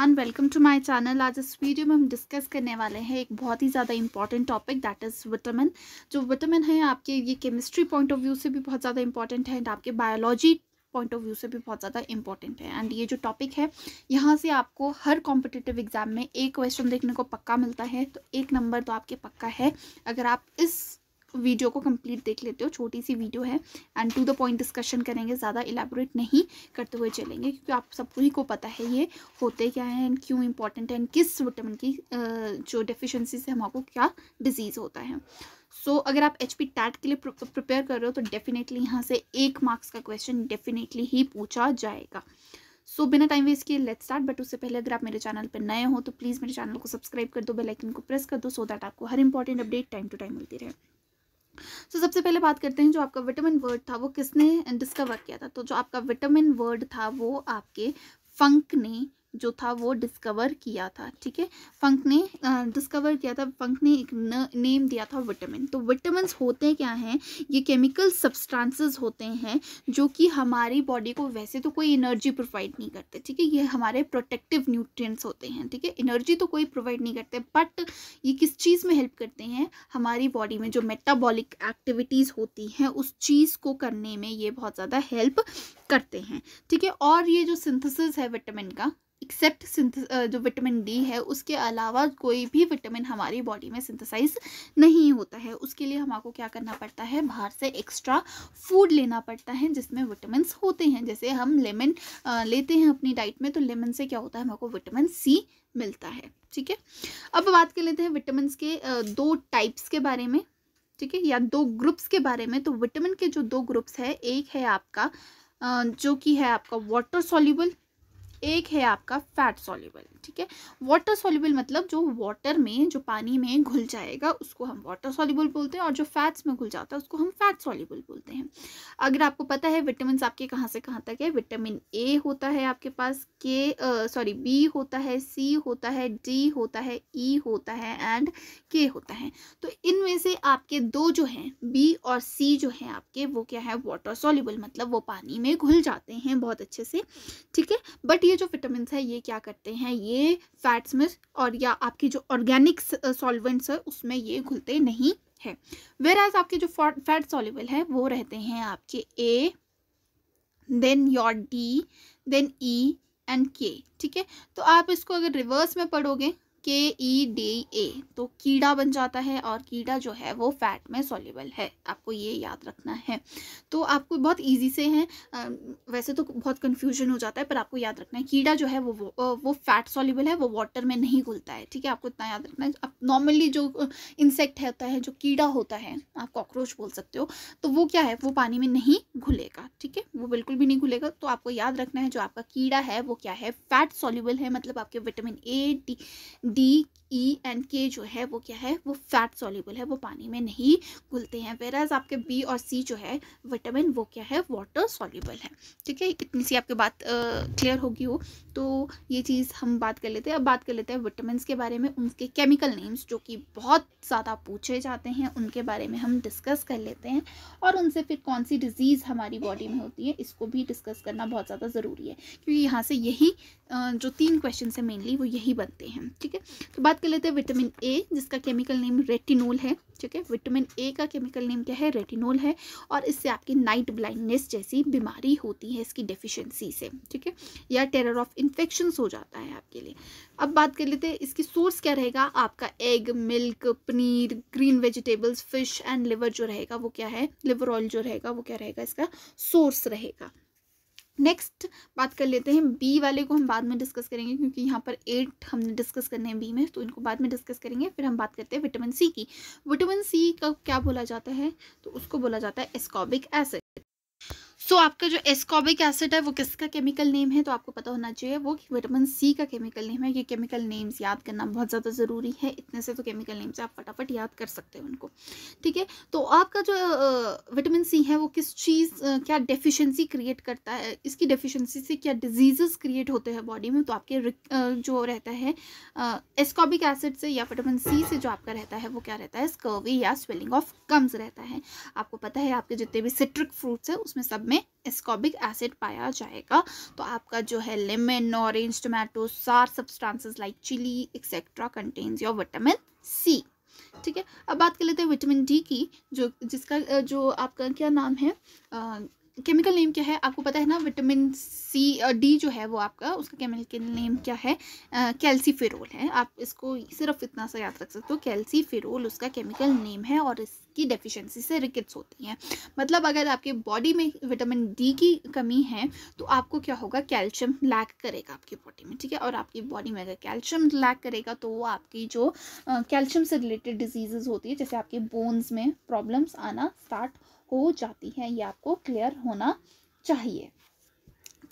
and welcome to my channel आज इस video में हम डिस्कस करने वाले हैं एक बहुत ही ज़्यादा important topic that is vitamin जो विटामिन है आपके ये केमिस्ट्री पॉइंट ऑफ व्यू से भी बहुत ज़्यादा इंपॉर्टेंट है एंड आपके बायोलॉजी पॉइंट ऑफ व्यू से भी बहुत ज़्यादा इंपॉर्टेंट है एंड ये जो टॉपिक है यहाँ से आपको हर कॉम्पिटिटिव एग्जाम में एक क्वेश्चन देखने को पक्का मिलता है तो एक नंबर तो आपके पक्का है अगर आप इस वीडियो को कंप्लीट देख लेते हो छोटी सी वीडियो है and to the point discussion करेंगे ज़्यादा इलेबोरेट नहीं करते हुए चलेंगे क्योंकि आप सबको ही को पता है ये होते क्या है एंड क्यों इंपॉर्टेंट है एंड किस विटामिन की जो डेफिशिएंसी से हमको क्या डिजीज़ होता है सो so, अगर आप एच पी टैट के लिए प्रिपेयर कर रहे हो तो डेफिनेटली यहाँ से एक मार्क्स का क्वेश्चन डेफिनेटली ही पूछा जाएगा सो so, बिना टाइम वेस्ट किए लेट स्टार्ट बट उससे पहले अगर आप मेरे चैनल पर नए हो तो प्लीज़ मेरे चैनल को सब्सक्राइब कर दो बेल आइकन को प्रेस कर दो सो so दैट आपको हर important update time to time मिलती रहे तो सबसे पहले बात करते हैं जो आपका विटामिन वर्ड था वो किसने डिस्कवर किया था तो जो आपका विटामिन वर्ड था वो आपके फंक ने जो था वो डिस्कवर किया था ठीक है फंक ने डिस्कवर किया था फंक ने एक न, नेम दिया था विटामिन तो विटामिन होते क्या हैं ये केमिकल सब्सटेंसेस होते हैं जो कि हमारी बॉडी को वैसे तो कोई एनर्जी प्रोवाइड नहीं करते ठीक है ये हमारे प्रोटेक्टिव न्यूट्रिएंट्स होते हैं ठीक है एनर्जी तो कोई प्रोवाइड नहीं करते बट ये किस चीज़ में हेल्प करते हैं हमारी बॉडी में जो मेटाबॉलिक एक्टिविटीज़ होती हैं उस चीज़ को करने में ये बहुत ज़्यादा हेल्प करते हैं ठीक है और ये जो सिंथसिस है विटामिन का एक्सेप्ट uh, जो विटामिन डी है उसके अलावा कोई भी विटामिन हमारी बॉडी में सिंथेसाइज नहीं होता है उसके लिए हमारे क्या करना पड़ता है बाहर से एक्स्ट्रा फूड लेना पड़ता है जिसमें विटामिन होते हैं जैसे हम लेमन uh, लेते हैं अपनी डाइट में तो लेमन से क्या होता है हमको विटामिन सी मिलता है ठीक है अब बात कर लेते हैं विटामिन के uh, दो टाइप्स के बारे में ठीक है या दो ग्रुप्स के बारे में तो विटामिन के जो दो ग्रुप्स है एक है आपका जो कि है आपका वाटर सॉल्यूबल एक है आपका फैट सॉल्यूबल ठीक है वाटर सॉल्यूबल मतलब जो वाटर में जो पानी में घुल जाएगा उसको हम वाटर सॉल्यूबल बोलते हैं और जो फैट्स में घुल जाता है उसको हम फैट सॉल्यूबल बोलते हैं अगर आपको पता है विटामिन आपके कहाँ से कहाँ तक है विटामिन ए होता है आपके पास के सॉरी बी होता है सी होता है डी होता है ई e होता है एंड के होता है तो इनमें से आपके दो जो हैं बी और सी जो हैं आपके वो क्या है वाटर सॉल्यूबल मतलब वो पानी में घुल जाते हैं बहुत अच्छे से ठीक है बट ये ये जो विटामिन है ये क्या करते हैं ये फैट्स में और या आपकी जो ऑर्गेनिक सॉल्वेंट्स है उसमें ये घुलते नहीं है वेर एज आपके जो फैट सॉल्यूबल है वो रहते हैं आपके A then your D then E and K ठीक है तो आप इसको अगर रिवर्स में पढ़ोगे के ई डी ए तो कीड़ा बन जाता है और कीड़ा जो है वो फैट में सॉल्यूबल है आपको ये याद रखना है तो आपको बहुत इजी से है वैसे तो बहुत कन्फ्यूजन हो जाता है पर आपको याद रखना है कीड़ा जो है वो वो फैट सॉल्यूबल है वो वाटर में नहीं घुलता है ठीक है आपको इतना याद रखना है अब नॉर्मली जो इंसेक्ट होता है जो कीड़ा होता है आप कॉकरोच बोल सकते हो तो वो क्या है वो पानी में नहीं घुलेगा ठीक है वो बिल्कुल भी नहीं घुलेगा तो आपको याद रखना है जो आपका कीड़ा है वो क्या है फैट सॉल्यूबल है मतलब आपके vitamin A D D E and K जो है वो क्या है वो फैट सॉल्यूबल है वो पानी में नहीं घुलते हैं वेराज आपके बी और सी जो है विटामिन वो क्या है वाटर सॉल्यूबल है ठीक है इतनी सी आपकी बात क्लियर होगी हो तो ये चीज़ हम बात कर लेते हैं अब बात कर लेते हैं विटामिन के बारे में उनके केमिकल नेम्स जो कि बहुत ज़्यादा पूछे जाते हैं उनके बारे में हम डिस्कस कर लेते हैं और उनसे फिर कौन सी डिज़ीज़ हमारी बॉडी में होती है इसको भी डिस्कस करना बहुत ज़्यादा ज़रूरी है क्योंकि यहाँ से यही जो तीन क्वेश्चन है मेनली वो यही बनते हैं ठीक है तो बात कर लेते हैं विटामिन ए जिसका केमिकल नेम रेटिनोल है ठीक है विटामिन ए का केमिकल नेम क्या है रेटिनोल है और इससे आपकी नाइट ब्लाइंडनेस जैसी बीमारी होती है इसकी डेफिशिएंसी से ठीक है या टेरर ऑफ इन्फेक्शन हो जाता है आपके लिए अब बात कर लेते हैं इसकी सोर्स क्या रहेगा आपका egg milk paneer green vegetables fish and liver जो रहेगा वो क्या है लिवर ऑयल जो रहेगा वो क्या रहेगा इसका सोर्स रहेगा नेक्स्ट बात कर लेते हैं बी वाले को हम बाद में डिस्कस करेंगे क्योंकि यहाँ पर एट हमने डिस्कस करने हैं बी में तो इनको बाद में डिस्कस करेंगे फिर हम बात करते हैं विटामिन सी की विटामिन सी का क्या बोला जाता है तो उसको बोला जाता है एस्कॉबिक एसिड सो so, आपका जो एस्कॉबिक एसिड है वो किसका केमिकल नेम है तो आपको पता होना चाहिए वो विटामिन सी का केमिकल नेम है ये केमिकल नेम्स याद करना बहुत ज़्यादा ज़रूरी है इतने से तो केमिकल नेम्स आप फटाफट याद कर सकते हैं उनको ठीक है तो आपका जो विटामिन सी है वो किस चीज़ क्या डेफिशिएंसी क्रिएट करता है इसकी डेफिशिएंसी से क्या डिजीज़ क्रिएट होते हैं बॉडी में तो आपके जो रहता है एस्कॉबिक एसिड से या विटामिन सी से जो आपका रहता है वो क्या रहता है स्कर्वी या स्वेलिंग ऑफ कम्स रहता है आपको पता है आपके जितने भी सिट्रिक फ्रूट्स हैं उसमें सब में में एस्कॉबिक एसिड पाया जाएगा तो आपका जो है लेमन ऑरेंज टोमेटो सार substances like chilli etcetera contains your vitamin C ठीक है अब बात कर लेते हैं विटामिन डी की जो जिसका जो आपका क्या नाम है केमिकल नेम क्या है आपको पता है ना विटामिन सी डी जो है वो आपका उसका केमिकल नेम क्या है कैल्सीफेरोल है आप इसको सिर्फ इतना सा याद रख सकते हो कैल्सीफेरोल उसका केमिकल नेम है और इस की डेफिशिएंसी से रिकेट्स होती हैं मतलब अगर आपके बॉडी में विटामिन डी की कमी है तो आपको क्या होगा कैल्शियम लैक करेगा आपकी बॉडी में ठीक है और आपकी बॉडी में अगर कैल्शियम लैक करेगा तो वो आपकी जो कैल्शियम से रिलेटेड डिजीजेज होती है जैसे आपके बोन्स में प्रॉब्लम्स आना स्टार्ट हो जाती हैं ये आपको क्लियर होना चाहिए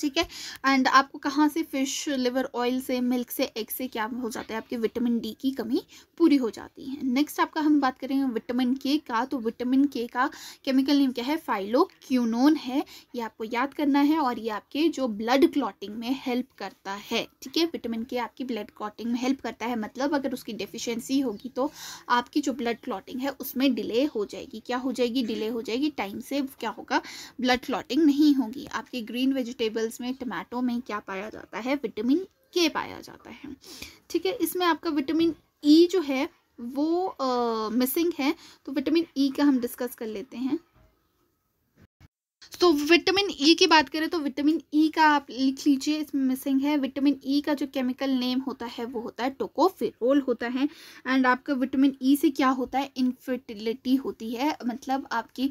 ठीक है एंड आपको कहाँ से फ़िश लिवर ऑयल से मिल्क से एग से क्या हो जाता है आपके विटामिन डी की कमी पूरी हो जाती है नेक्स्ट आपका हम बात करेंगे विटामिन के का तो विटामिन के का केमिकल नेम क्या है फाइलो क्यूनोन है ये आपको याद करना है और ये आपके जो ब्लड क्लॉटिंग में हेल्प करता है ठीक है विटामिन के आपकी ब्लड क्लॉटिंग में हेल्प करता है मतलब अगर उसकी डिफिशेंसी होगी तो आपकी जो ब्लड क्लॉटिंग है उसमें डिले हो जाएगी क्या हो जाएगी डिले हो जाएगी टाइम से क्या होगा ब्लड क्लॉटिंग नहीं होगी आपके ग्रीन वेजिटेबल वेजिटेबल्स में टमाटो में क्या पाया जाता है विटामिन के पाया जाता है ठीक है इसमें आपका विटामिन ई e जो है वो मिसिंग है तो विटामिन ई e का हम डिस्कस कर लेते हैं तो विटामिन ई e की बात करें तो विटामिन ई e का आप लिख लीजिए इसमें मिसिंग है विटामिन ई e का जो केमिकल नेम होता है वो होता है टोकोफेरोल होता है एंड आपका विटामिन ई से क्या होता है इनफर्टिलिटी होती है मतलब आपकी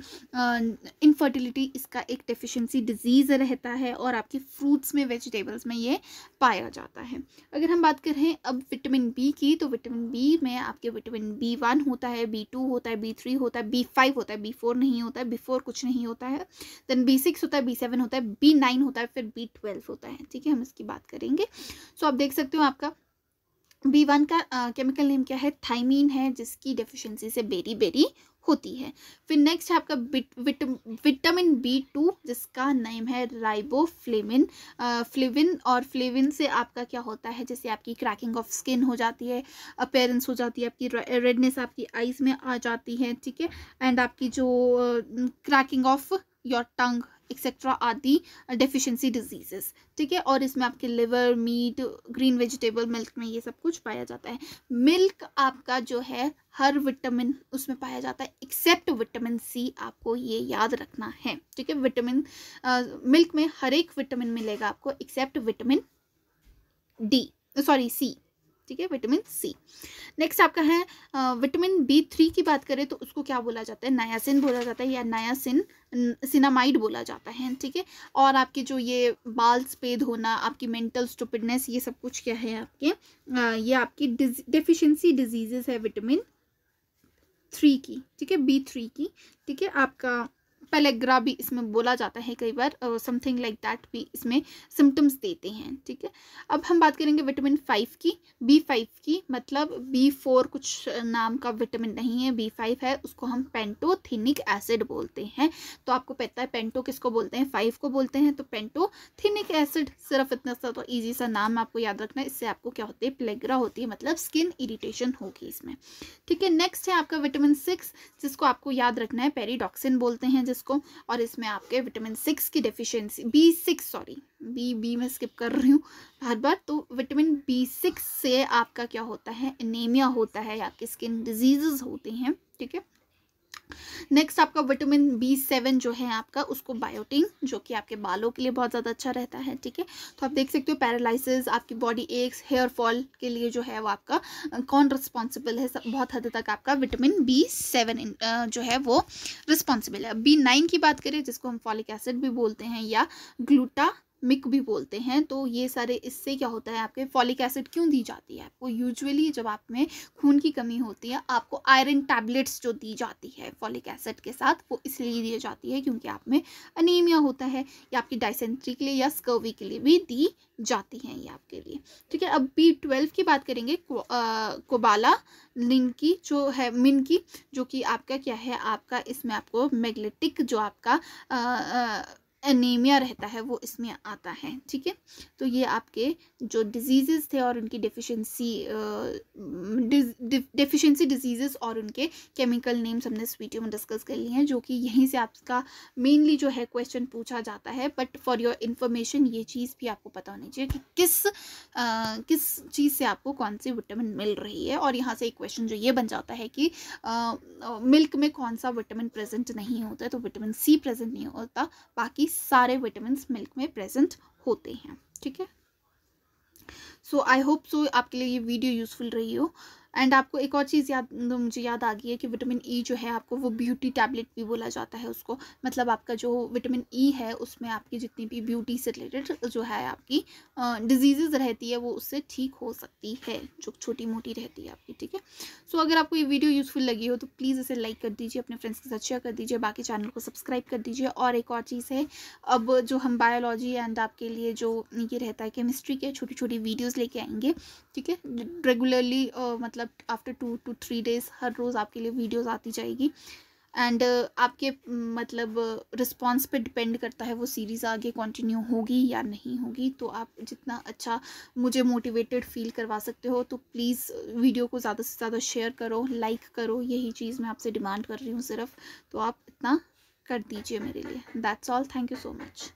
इनफर्टिलिटी इसका एक डेफिशिएंसी डिजीज़ रहता है और आपके फ्रूट्स में वेजिटेबल्स में ये पाया जाता है अगर हम बात करें अब विटामिन बी की तो विटामिन बी में आपके विटामिन बी वन होता है बी टू होता है बी थ्री होता है बी फाइव होता है बी फोर नहीं होता है बी फोर कुछ नहीं होता है देन बी सिक्स होता है बी सेवन होता है बी नाइन होता है फिर बी ट्वेल्व होता है ठीक है हम इसकी बात करेंगे सो so, आप देख सकते हो आपका बी वन का केमिकल नेम क्या है थाइमीन है जिसकी डेफिशिएंसी से बेरी बेरी होती है फिर नेक्स्ट है आपका विटामिन बी टू जिसका नेम है फ्लेमिन फ्लेविन और फ्लेविन से आपका क्या होता है जैसे आपकी क्रैकिंग ऑफ स्किन हो जाती है अपेयरेंस हो जाती है आपकी रेडनेस आपकी आइज़ में आ जाती है ठीक है एंड आपकी जो cracking of your tongue etcetera आदि डिफिशेंसी डेफिशिएंसी डिजीजेस ठीक है और इसमें आपके liver meat green vegetable milk में ये सब कुछ पाया जाता है मिल्क आपका जो है हर विटामिन उसमें पाया जाता है एक्सेप्ट विटामिन सी आपको ये याद रखना है ठीक है विटामिन मिल्क uh, में हर एक विटामिन मिलेगा आपको except vitamin D sorry C ठीक है विटामिन सी नेक्स्ट आपका है विटामिन बी थ्री की बात करें तो उसको क्या बोला जाता है नायासिन बोला जाता है या नायासिन सिनामाइड बोला जाता है ठीक है और आपके जो ये बाल स्पेद होना आपकी मेंटल स्टूपिडनेस ये सब कुछ क्या है आपके ये आपकी डिफिशेंसी डिजीजेस है विटामिन थ्री की ठीक है बी थ्री की ठीक है आपका पेलेग्रा भी इसमें बोला जाता है कई बार समथिंग लाइक दैट भी इसमें सिम्टम्स देते हैं ठीक है अब हम बात करेंगे विटामिन फाइव की बी फाइव की मतलब बी फोर कुछ नाम का विटामिन नहीं है बी फाइव है उसको हम पेंटोथिनिक एसिड बोलते हैं तो आपको पता है पेंटो किसको बोलते हैं फाइव को बोलते हैं तो पेंटोथिनिक एसिड सिर्फ इतना सा तो ईजी सा नाम आपको याद रखना है इससे आपको क्या होती है पेलेग्रा होती है मतलब स्किन इरीटेशन होगी इसमें ठीक है नेक्स्ट है आपका विटामिन सिक्स जिसको आपको याद रखना है पेरीडॉक्सिन बोलते हैं जिस इसको और इसमें आपके विटामिन सिक्स की deficiency B six sorry B B में स्किप कर रही हूँ बार बार तो विटामिन बी सिक्स से आपका क्या होता है एनीमिया होता है या आपकी स्किन डिजीज़ होती हैं ठीक है नेक्स्ट आपका विटामिन बी सेवन जो है आपका उसको बायोटिन जो कि आपके बालों के लिए बहुत ज़्यादा अच्छा रहता है ठीक है तो आप देख सकते हो पैरालिसिस आपकी बॉडी एक्स हेयर फॉल के लिए जो है वो आपका कौन रिस्पॉन्सिबल है बहुत हद तक आपका विटामिन बी सेवन जो है वो रिस्पॉन्सिबल है बी नाइन की बात करें जिसको हम फॉलिक एसिड भी बोलते हैं या ग्लूटा मिक भी बोलते हैं तो ये सारे इससे क्या होता है आपके फॉलिक एसिड क्यों दी जाती है आपको यूजुअली जब आप में खून की कमी होती है आपको आयरन टैबलेट्स जो दी जाती है फॉलिक एसिड के साथ वो इसलिए दी जाती है क्योंकि आप में अनिमिया होता है या आपकी डायसेंट्री के लिए या स्कर्वी के लिए भी दी जाती हैं ये आपके लिए ठीक है अब बी ट्वेल्व की बात करेंगे कोबाला आ, कोबाला निनकी जो है मिनकी जो कि आपका क्या है आपका इसमें आपको मैग्नेटिक जो आपका आ, आ, एनीमिया रहता है वो इसमें आता है ठीक है तो ये आपके जो डिजीज़ थे और उनकी डिफिशेंसी डिफिशेंसी डिजीजेस और उनके केमिकल नेम्स हमने इस वीडियो में डिस्कस कर लिए हैं जो कि यहीं से आपका मेनली जो है क्वेश्चन पूछा जाता है बट फॉर योर इन्फॉर्मेशन ये चीज़ भी आपको पता होनी चाहिए कि किस आ, किस चीज़ से आपको कौन सी विटामिन मिल रही है और यहाँ से एक क्वेश्चन जो ये बन जाता है कि आ, मिल्क में कौन सा विटामिन प्रेजेंट नहीं होता तो विटामिन सी प्रेजेंट नहीं होता बाकी सारे विटामिन मिल्क में प्रेजेंट होते हैं ठीक है सो आई होप सो आपके लिए ये वीडियो यूज़फुल रही हो एंड आपको एक और चीज़ याद मुझे याद आ गई है कि विटामिन ई e जो है आपको वो ब्यूटी टैबलेट भी बोला जाता है उसको मतलब आपका जो विटामिन ई e है उसमें आपकी जितनी भी ब्यूटी से रिलेटेड जो है आपकी डिजीज़ रहती है वो उससे ठीक हो सकती है जो छोटी मोटी रहती है आपकी ठीक है सो अगर आपको ये वीडियो यूज़फुल लगी हो तो प्लीज़ इसे लाइक कर दीजिए अपने फ्रेंड्स के साथ शेयर कर दीजिए बाकी चैनल को सब्सक्राइब कर दीजिए और एक और चीज़ है अब जो हम बायोलॉजी एंड आपके लिए जो ये रहता है केमिस्ट्री के छोटी छोटी वीडियोज़ लेके आएंगे ठीक है रेगुलरली मतलब मतलब after two two three days हर रोज़ आपके लिए वीडियोज़ आती जाएगी एंड uh, आपके mm, मतलब रिस्पॉन्स uh, पे डिपेंड करता है वो सीरीज़ आगे कंटिन्यू होगी या नहीं होगी तो आप जितना अच्छा मुझे मोटिवेटेड फील करवा सकते हो तो प्लीज़ वीडियो uh, को ज़्यादा से ज़्यादा शेयर करो लाइक करो यही चीज़ मैं आपसे डिमांड कर रही हूँ सिर्फ तो आप इतना कर दीजिए मेरे लिए that's all thank you so much